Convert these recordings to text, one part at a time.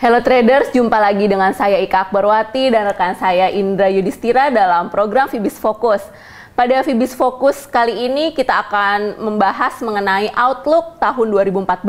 Hello traders, jumpa lagi dengan saya Ika Akbarwati dan rekan saya Indra Yudhistira dalam program Fibis Fokus. Pada Fibis Fokus kali ini kita akan membahas mengenai outlook tahun 2014.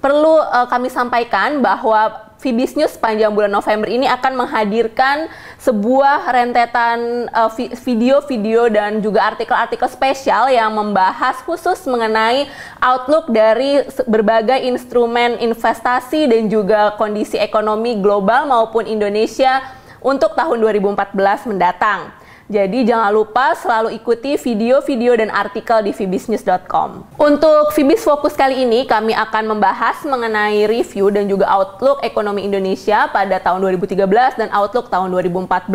Perlu uh, kami sampaikan bahwa Vibis News sepanjang bulan November ini akan menghadirkan sebuah rentetan eh, video-video uh, dan juga artikel-artikel spesial yang membahas khusus mengenai outlook dari berbagai instrumen investasi dan juga kondisi ekonomi global maupun Indonesia untuk tahun 2014 mendatang. Jadi jangan lupa selalu ikuti video-video dan artikel di vbusiness.com. Untuk Vbis Fokus kali ini kami akan membahas mengenai review dan juga outlook ekonomi Indonesia pada tahun 2013 dan outlook tahun 2014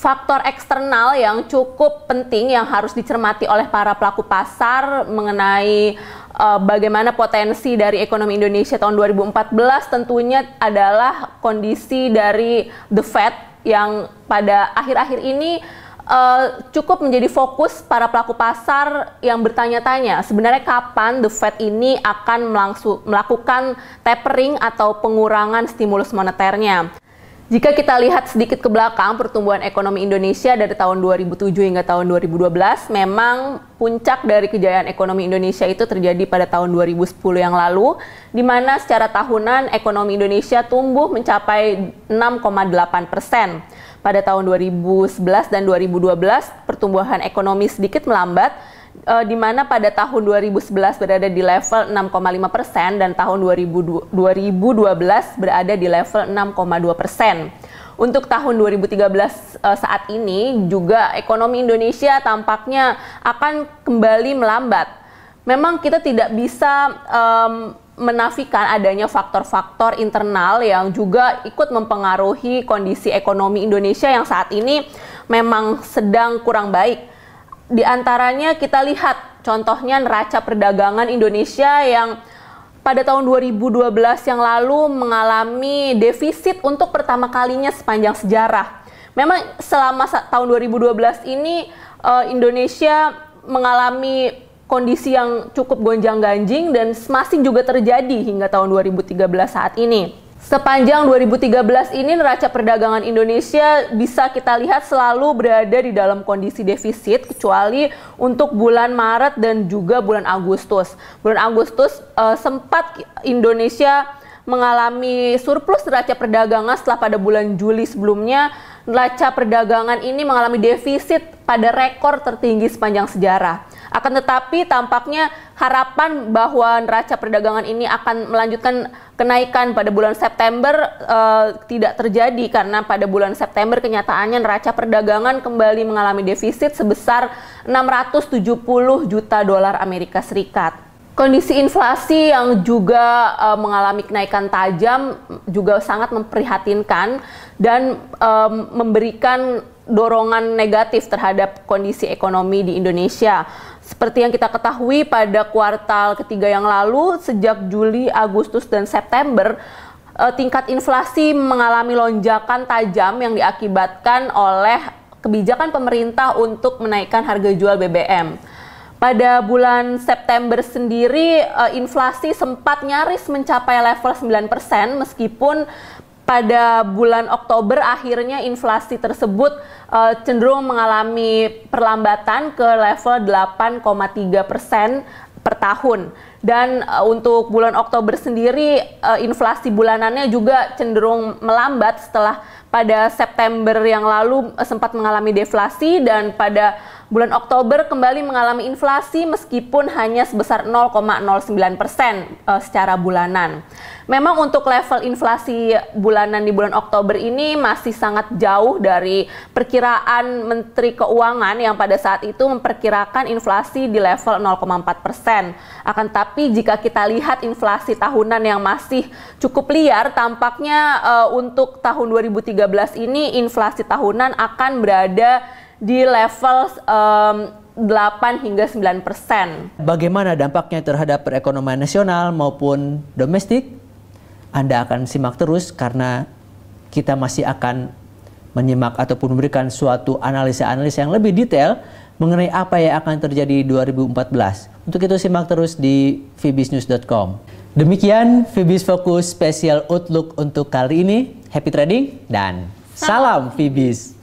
faktor eksternal yang cukup penting yang harus dicermati oleh para pelaku pasar mengenai uh, bagaimana potensi dari ekonomi Indonesia tahun 2014 tentunya adalah kondisi dari the Fed yang pada akhir-akhir ini uh, cukup menjadi fokus para pelaku pasar yang bertanya-tanya sebenarnya kapan The Fed ini akan melakukan tapering atau pengurangan stimulus moneternya. Jika kita lihat sedikit ke belakang pertumbuhan ekonomi Indonesia dari tahun 2007 hingga tahun 2012 memang puncak dari kejayaan ekonomi Indonesia itu terjadi pada tahun 2010 yang lalu di mana secara tahunan ekonomi Indonesia tumbuh mencapai 6,8 persen pada tahun 2011 dan 2012 pertumbuhan ekonomi sedikit melambat uh, di mana pada tahun 2011 berada di level 6,5 persen dan tahun 2012 berada di level 6,2 persen. Untuk tahun 2013 uh, eh, saat ini juga ekonomi Indonesia tampaknya akan kembali melambat. Memang kita tidak bisa um, menafikan adanya faktor-faktor internal yang juga ikut mempengaruhi kondisi ekonomi Indonesia yang saat ini memang sedang kurang baik. Di antaranya kita lihat contohnya neraca perdagangan Indonesia yang pada tahun 2012 yang lalu mengalami defisit untuk pertama kalinya sepanjang sejarah. Memang selama tahun 2012 ini eh, Indonesia mengalami kondisi yang cukup gonjang-ganjing dan masih juga terjadi hingga tahun 2013 saat ini. Sepanjang 2013 ini neraca perdagangan Indonesia bisa kita lihat selalu berada di dalam kondisi defisit kecuali untuk bulan Maret dan juga bulan Agustus. Bulan Agustus eh, sempat Indonesia mengalami surplus neraca perdagangan setelah pada bulan Juli sebelumnya neraca perdagangan ini mengalami defisit pada rekor tertinggi sepanjang sejarah. Akan tetapi tampaknya harapan bahwa neraca perdagangan ini akan melanjutkan kenaikan pada bulan September uh, tidak terjadi karena pada bulan September kenyataannya neraca perdagangan kembali mengalami defisit sebesar 670 juta dolar Amerika Serikat. Kondisi inflasi yang juga uh, mengalami kenaikan tajam juga sangat memprihatinkan dan um, memberikan dorongan negatif terhadap kondisi ekonomi di Indonesia. Seperti yang kita ketahui pada kuartal ketiga yang lalu, sejak Juli, Agustus, dan September, uh, tingkat inflasi mengalami lonjakan tajam yang diakibatkan oleh kebijakan pemerintah untuk menaikkan harga jual BBM pada bulan September sendiri uh, inflasi sempat nyaris mencapai level 9% meskipun pada bulan Oktober akhirnya inflasi tersebut uh, cenderung mengalami perlambatan ke level 8,3 persen per tahun. Dan uh, untuk bulan Oktober sendiri uh, inflasi bulanannya juga cenderung melambat setelah pada September yang lalu uh, sempat mengalami deflasi dan pada Bulan Oktober kembali mengalami inflasi meskipun hanya sebesar 0,09 persen uh, secara bulanan. Memang untuk level inflasi bulanan di bulan Oktober ini masih sangat jauh dari perkiraan Menteri Keuangan yang pada saat itu memperkirakan inflasi di level 0,4 persen. Akan tapi jika kita lihat inflasi tahunan yang masih cukup liar, tampaknya eh, untuk tahun 2013 ini inflasi tahunan akan berada di level um, 8 hingga 9 persen. Bagaimana dampaknya terhadap perekonomian nasional maupun domestik? Anda akan simak terus karena kita masih akan menyimak ataupun memberikan suatu analisa-analisa yang lebih detail mengenai apa yang akan terjadi 2014. Untuk itu simak terus di vbisnews.com. Demikian Vibis Fokus special Outlook untuk kali ini. Happy trading dan salam, salam Vibis.